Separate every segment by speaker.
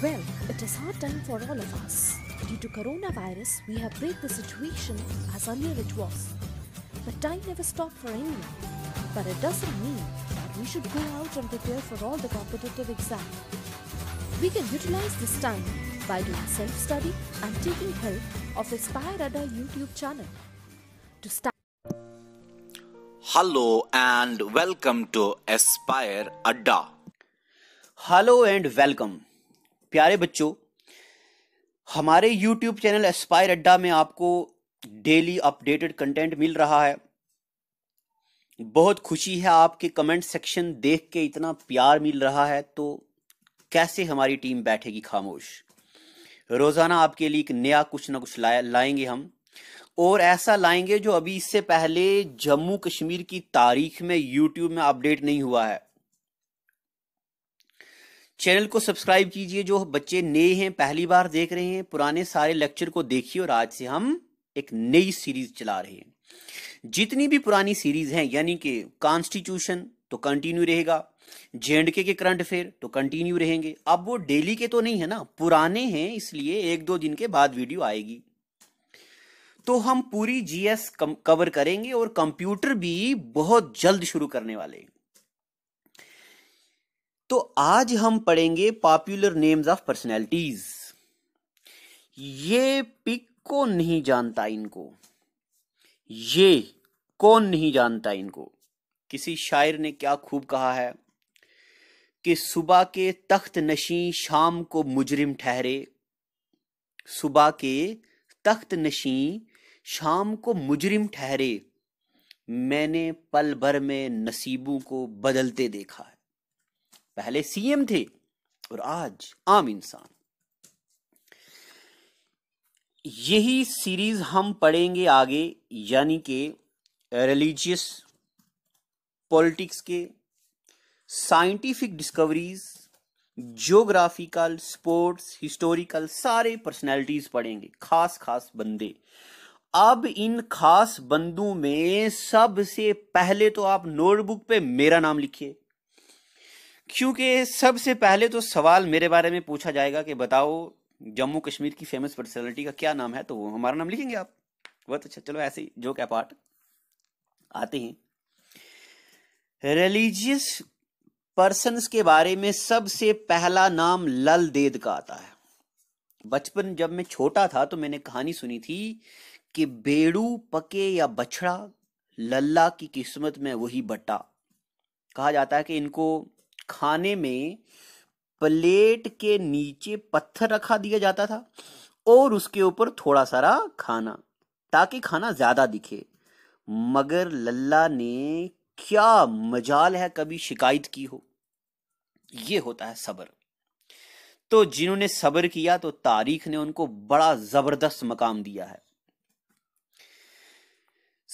Speaker 1: Well, it is hard time for all of us. Due to coronavirus, we have break the situation as earlier it was. But time never stopped for anyone. But it doesn't mean that we should go out and prepare for all the competitive exam. We can utilize this time by doing self-study and taking help of Aspire Radar YouTube channel. To start
Speaker 2: Hello and welcome to Aspire Adda. Hello and welcome. प्यारे बच्चों हमारे YouTube channel Aspire अड्डा में आपको daily updated content मिल रहा है बहुत खुशी है आपके कमेंट सेक्शन देख के इतना प्यार मिल रहा है तो कैसे हमारी टीम बैठेगी खामोश रोज़ाना आपके लिए एक नया कुछ ना कुछ लाए लाएंगे हम और ऐसा लाएंगे जो अभी इससे पहले जम्मू कश्मीर की तारीख में यूट्यूब में अपडेट नहीं हुआ है चैनल को सब्सक्राइब कीजिए जो बच्चे नए हैं पहली बार देख रहे हैं पुराने सारे लेक्चर को देखिए और आज से हम एक नई सीरीज चला रहे हैं जितनी भी पुरानी सीरीज हैं यानी कि कॉन्स्टिट्यूशन तो कंटिन्यू रहेगा जे के, के करंट अफेयर तो कंटिन्यू रहेंगे अब वो डेली के तो नहीं है ना पुराने हैं इसलिए एक दो दिन के बाद वीडियो आएगी तो हम पूरी जीएस कवर करेंगे और कंप्यूटर भी बहुत जल्द शुरू करने वाले हैं तो आज हम पढ़ेंगे पॉपुलर नेम्स ऑफ पर्सनैलिटीज ये पिक कौन नहीं जानता इनको ये कौन नहीं जानता इनको किसी शायर ने क्या खूब कहा है कि सुबह के तख्त नशी शाम को मुजरिम ठहरे सुबह के तख्त नशी शाम को मुजरिम ठहरे मैंने पल भर में नसीबों को बदलते देखा है पहले सीएम थे और आज आम इंसान यही सीरीज हम पढ़ेंगे आगे यानी के रिलीजियस पॉलिटिक्स के scientific discoveries geographical sports historical सारे पर्सनैलिटीज पढ़ेंगे खास खास बंदे अब इन खास बंदों में सबसे पहले तो आप नोटबुक पे मेरा नाम लिखिए क्योंकि सबसे पहले तो सवाल मेरे बारे में पूछा जाएगा कि बताओ जम्मू कश्मीर की फेमस पर्सनैलिटी का क्या नाम है तो वो हमारा नाम लिखेंगे आप बहुत अच्छा चलो ऐसे ही जो क्या पार्ट आते हैं रिलीजियस पर्सनस के बारे में सबसे पहला नाम लल देद का आता है बचपन जब मैं छोटा था तो मैंने कहानी सुनी थी कि बेड़ू पके या बछड़ा लल्ला की किस्मत में वही बट्टा कहा जाता है कि इनको खाने में प्लेट के नीचे पत्थर रखा दिया जाता था और उसके ऊपर थोड़ा सारा खाना ताकि खाना ज्यादा दिखे मगर लल्ला ने क्या मजाल है कभी शिकायत की हो ये होता है सबर तो जिन्होंने सबर किया तो तारीख ने उनको बड़ा जबरदस्त मकाम दिया है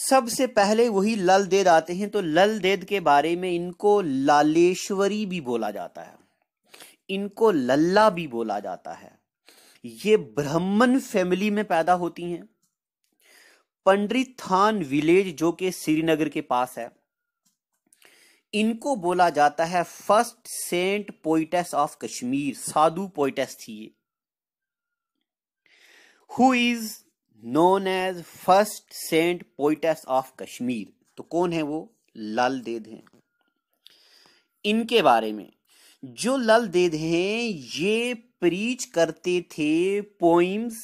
Speaker 2: सबसे पहले वही लल देद आते हैं तो लल देद के बारे में इनको लालेश्वरी भी बोला जाता है इनको लल्ला भी बोला जाता है ये ब्राह्मण फैमिली में पैदा होती हैं थान विलेज जो कि श्रीनगर के पास है इनको बोला जाता है first saint poetess of Kashmir साधु पोइटेस थी ये who is known as first saint poetess of Kashmir तो कौन है वो लाल देद हैं इनके बारे में जो लल देद हैं ये प्रीच करते थे पोइम्स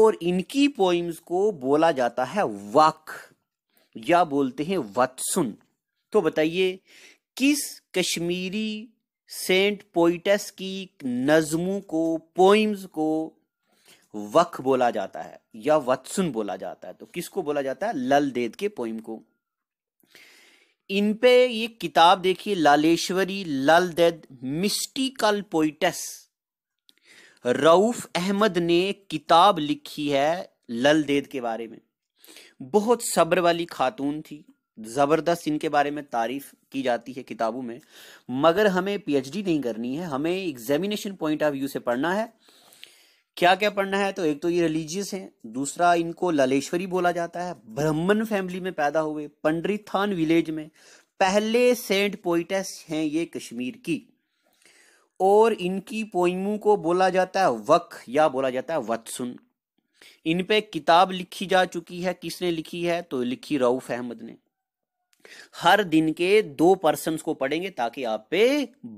Speaker 2: और इनकी पोइम्स को बोला जाता है वक या बोलते हैं वत्सुन तो बताइए किस कश्मीरी सेंट पोइटस की नज्मों को पोइम्स को वक बोला जाता है या वत्सुन बोला जाता है तो किसको बोला जाता है लल देद के पोइम को इन पे ये किताब देखिए लालेश्वरी लल देद मिस्टिकल पोइटस रऊफ अहमद ने किताब लिखी है लल देद के बारे में बहुत सब्र वाली खातून थी ज़बरदस्त इनके बारे में तारीफ की जाती है किताबों में मगर हमें पीएचडी नहीं करनी है हमें एग्जामिनेशन पॉइंट ऑफ व्यू से पढ़ना है क्या क्या पढ़ना है तो एक तो ये रिलीजियस हैं दूसरा इनको लालेश्वरी बोला जाता है ब्राह्मण फैमिली में पैदा हुए पंडरीथान विलेज में पहले सेंट पोइटस हैं ये कश्मीर की और इनकी पोइमू को बोला जाता है वक या बोला जाता है वत्सुन इन पे किताब लिखी जा चुकी है किसने लिखी है तो लिखी रऊफ अहमद ने हर दिन के दो पर्सन को पढ़ेंगे ताकि आप पे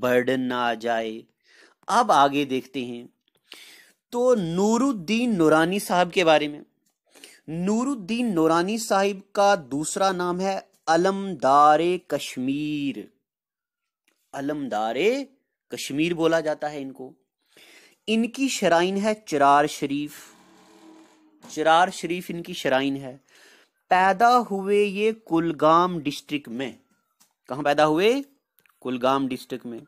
Speaker 2: बर्डन ना आ जाए अब आगे देखते हैं तो नूरुद्दीन नूरानी साहब के बारे में नूरुद्दीन नूरानी साहिब का दूसरा नाम है अलमदारे कश्मीर अलमदार कश्मीर बोला जाता है इनको इनकी शराइन है चरार शरीफ चरार शरीफ इनकी शराइन है पैदा हुए ये कुलगाम डिस्ट्रिक्ट में कहा पैदा हुए कुलगाम डिस्ट्रिक्ट में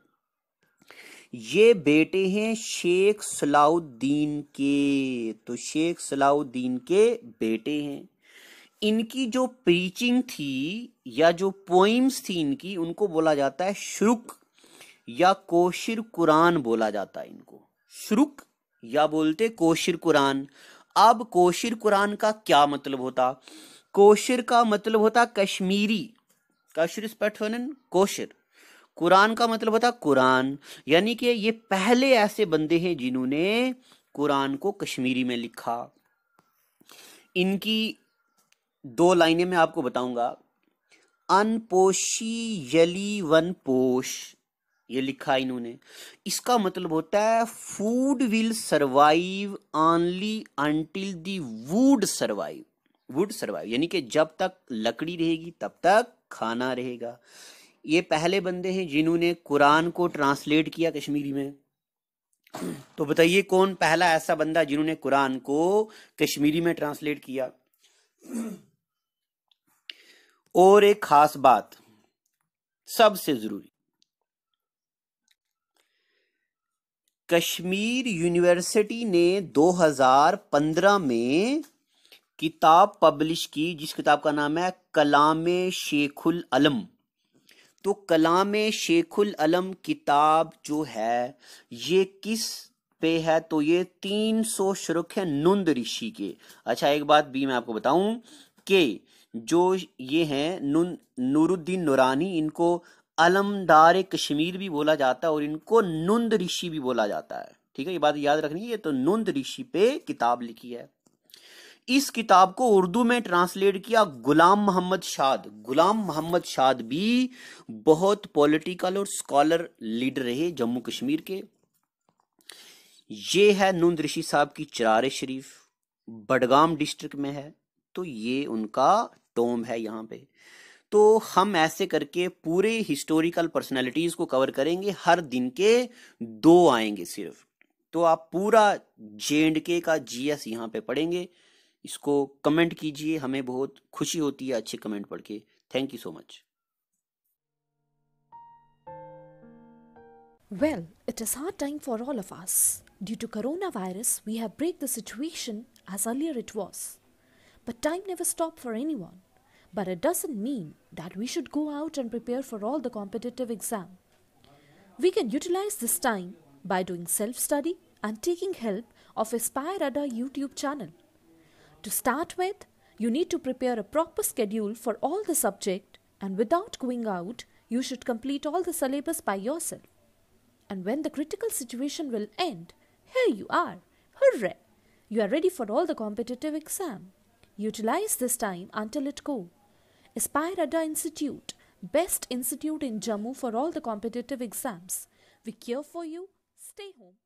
Speaker 2: ये बेटे हैं शेख सलाउद्दीन के तो शेख सलाउद्दीन के बेटे हैं इनकी जो प्रीचिंग थी या जो पोइम्स थी इनकी उनको बोला जाता है श्रुक या कोशिर कुरान बोला जाता है इनको श्रुक या बोलते कोशिर कुरान अब कोशिर कुरान का क्या मतलब होता कोशिर का मतलब होता कश्मीरी कशिर स्पैठन कोशिर कुरान का मतलब होता कुरान यानी कि ये पहले ऐसे बंदे हैं जिन्होंने कुरान को कश्मीरी में लिखा इनकी दो लाइनें मैं आपको बताऊंगा अनपोशी यली वन पोश ये लिखा इन्होंने इसका मतलब होता है food will survive only until the wood survive wood survive यानी कि जब तक लकड़ी रहेगी तब तक खाना रहेगा ये पहले बंदे हैं जिन्होंने कुरान को ट्रांसलेट किया कश्मीरी में तो बताइए कौन पहला ऐसा बंदा जिन्होंने कुरान को कश्मीरी में ट्रांसलेट किया और एक खास बात सबसे जरूरी कश्मीर यूनिवर्सिटी ने 2015 में किताब पब्लिश की जिस किताब का नाम है कलाम शेखुल अलम तो कलाम शेखुल अलम किताब जो है ये किस पे है तो ये तीन सौ श्रुक है नंद ऋषि के अच्छा एक बात भी मैं आपको बताऊं कि जो ये हैं नूरुद्दीन नुरानी इनको अलमदार कश्मीर भी बोला जाता है और इनको नंद ऋषि भी बोला जाता है ठीक है ये बात याद रखनी है ये तो नुंद ऋषि पे किताब लिखी है इस किताब को उर्दू में ट्रांसलेट किया गुलाम मोहम्मद शाद गुलाम मोहम्मद शाद भी बहुत पॉलिटिकल और स्कॉलर लीडर रहे जम्मू कश्मीर के ये है नंद ऋषि साहब की चरार शरीफ बडगाम डिस्ट्रिक्ट में है तो ये उनका टोम है यहाँ पे तो हम ऐसे करके पूरे हिस्टोरिकल पर्सनैलिटीज़ को कवर करेंगे हर दिन के दो आएंगे सिर्फ तो आप पूरा जे एंड के का जीएस यहाँ पे पढ़ेंगे इसको कमेंट कीजिए हमें बहुत खुशी होती है अच्छे कमेंट पढ़ के thank you so much
Speaker 1: well it is hard time for all of us due to corona virus we have break the situation as earlier it was but time never stop for any one but it doesn't mean that we should go out and prepare for all the competitive exam we can utilise this time by doing self study and taking help of aspire udder YouTube channel To start with, you need to prepare a proper schedule for all the subject and without going out, you should complete all the syllabus by yourself. And when the critical situation will end, here you are. Hooray! You are ready for all the competitive exam. Utilize this time until it go. Aspire Adda Institute, best institute in Jammu for all the competitive exams. We care for you. Stay home.